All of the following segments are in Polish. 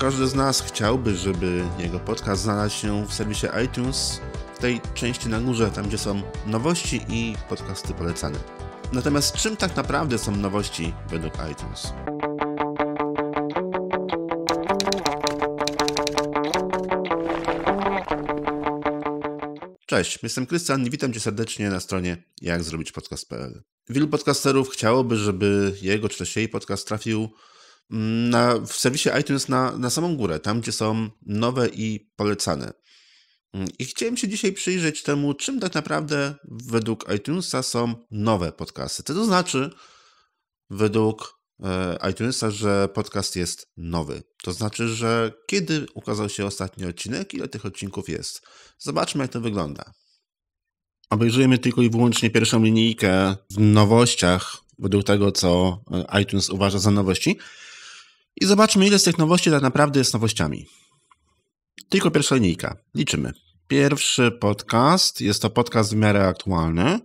Każdy z nas chciałby, żeby jego podcast znalazł się w serwisie iTunes, w tej części na górze, tam gdzie są nowości i podcasty polecane. Natomiast czym tak naprawdę są nowości według iTunes? Cześć, jestem Krystian i witam Cię serdecznie na stronie jak zrobić podcast.pl. Wielu podcasterów chciałoby, żeby jego czy też jej podcast trafił na, w serwisie iTunes na, na samą górę, tam gdzie są nowe i polecane. I chciałem się dzisiaj przyjrzeć temu, czym tak naprawdę według iTunesa są nowe podcasty. To znaczy, według e, iTunesa, że podcast jest nowy. To znaczy, że kiedy ukazał się ostatni odcinek, ile tych odcinków jest. Zobaczmy, jak to wygląda. Obejrzyjmy tylko i wyłącznie pierwszą linijkę w nowościach, według tego, co e, iTunes uważa za nowości. I zobaczmy, ile z tych nowości tak naprawdę jest nowościami. Tylko pierwsza linijka. Liczymy. Pierwszy podcast, jest to podcast w miarę aktualny. E,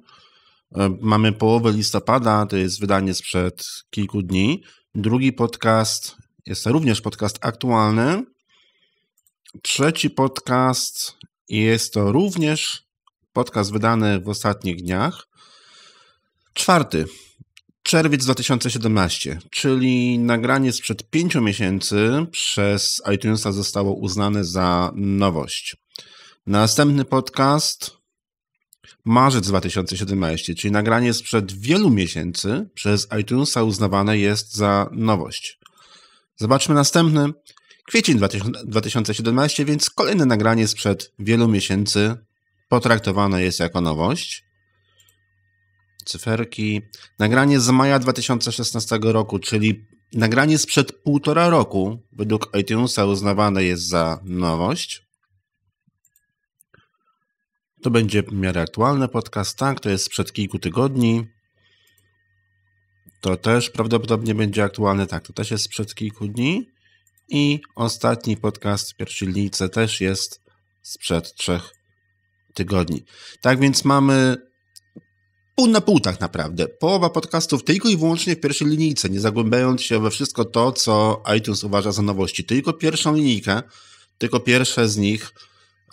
mamy połowę listopada, to jest wydanie sprzed kilku dni. Drugi podcast jest to również podcast aktualny. Trzeci podcast jest to również podcast wydany w ostatnich dniach. Czwarty czerwiec 2017, czyli nagranie sprzed pięciu miesięcy przez iTunesa zostało uznane za nowość. Następny podcast marzec 2017, czyli nagranie sprzed wielu miesięcy przez iTunesa uznawane jest za nowość. Zobaczmy następny, kwiecień 2017, więc kolejne nagranie sprzed wielu miesięcy potraktowane jest jako nowość cyferki. Nagranie z maja 2016 roku, czyli nagranie sprzed półtora roku, według iTunesa uznawane jest za nowość. To będzie w miarę aktualny podcast, tak? To jest sprzed kilku tygodni. To też prawdopodobnie będzie aktualny, tak? To też jest sprzed kilku dni. I ostatni podcast w pierwszej linijce też jest sprzed trzech tygodni. Tak więc mamy pół na pół tak naprawdę. Połowa podcastów tylko i wyłącznie w pierwszej linijce, nie zagłębiając się we wszystko to, co iTunes uważa za nowości. Tylko pierwszą linijkę, tylko pierwsze z nich,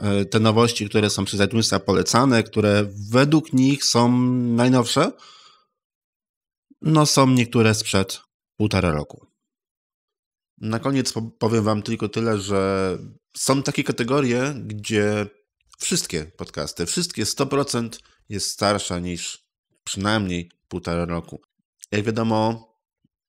e, te nowości, które są przez iTunesa polecane, które według nich są najnowsze, no są niektóre sprzed półtora roku. Na koniec powiem wam tylko tyle, że są takie kategorie, gdzie wszystkie podcasty, wszystkie 100% jest starsza niż przynajmniej półtora roku. Jak wiadomo,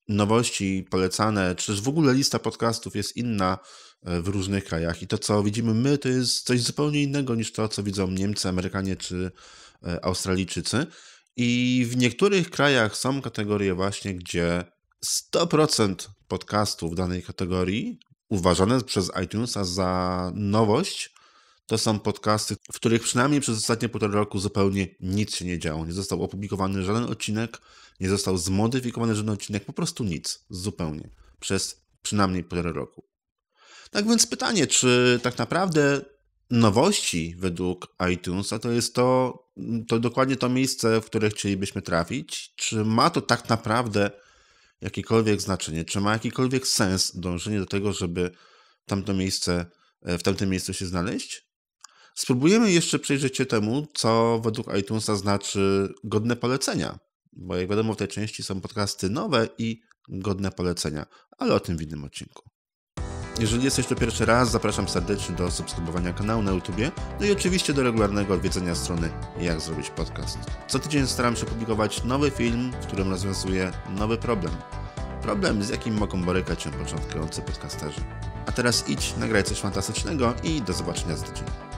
nowości polecane, czy też w ogóle lista podcastów jest inna e, w różnych krajach i to, co widzimy my, to jest coś zupełnie innego niż to, co widzą Niemcy, Amerykanie czy e, Australijczycy. I w niektórych krajach są kategorie właśnie, gdzie 100% podcastów danej kategorii uważane przez iTunesa za nowość, to są podcasty, w których przynajmniej przez ostatnie półtora roku zupełnie nic się nie działo. Nie został opublikowany żaden odcinek, nie został zmodyfikowany żaden odcinek, po prostu nic, zupełnie, przez przynajmniej półtora roku. Tak więc pytanie, czy tak naprawdę nowości według iTunesa to jest to, to dokładnie to miejsce, w które chcielibyśmy trafić? Czy ma to tak naprawdę jakiekolwiek znaczenie? Czy ma jakikolwiek sens dążenie do tego, żeby tamto miejsce, w tamtym miejscu się znaleźć? Spróbujemy jeszcze przyjrzeć się temu, co według iTunesa znaczy godne polecenia, bo jak wiadomo w tej części są podcasty nowe i godne polecenia, ale o tym w innym odcinku. Jeżeli jesteś to pierwszy raz, zapraszam serdecznie do subskrybowania kanału na YouTube, no i oczywiście do regularnego odwiedzenia strony Jak zrobić podcast. Co tydzień staram się publikować nowy film, w którym rozwiązuję nowy problem. Problem, z jakim mogą borykać się początkujący podcasterzy. A teraz idź, nagraj coś fantastycznego i do zobaczenia za tydzień.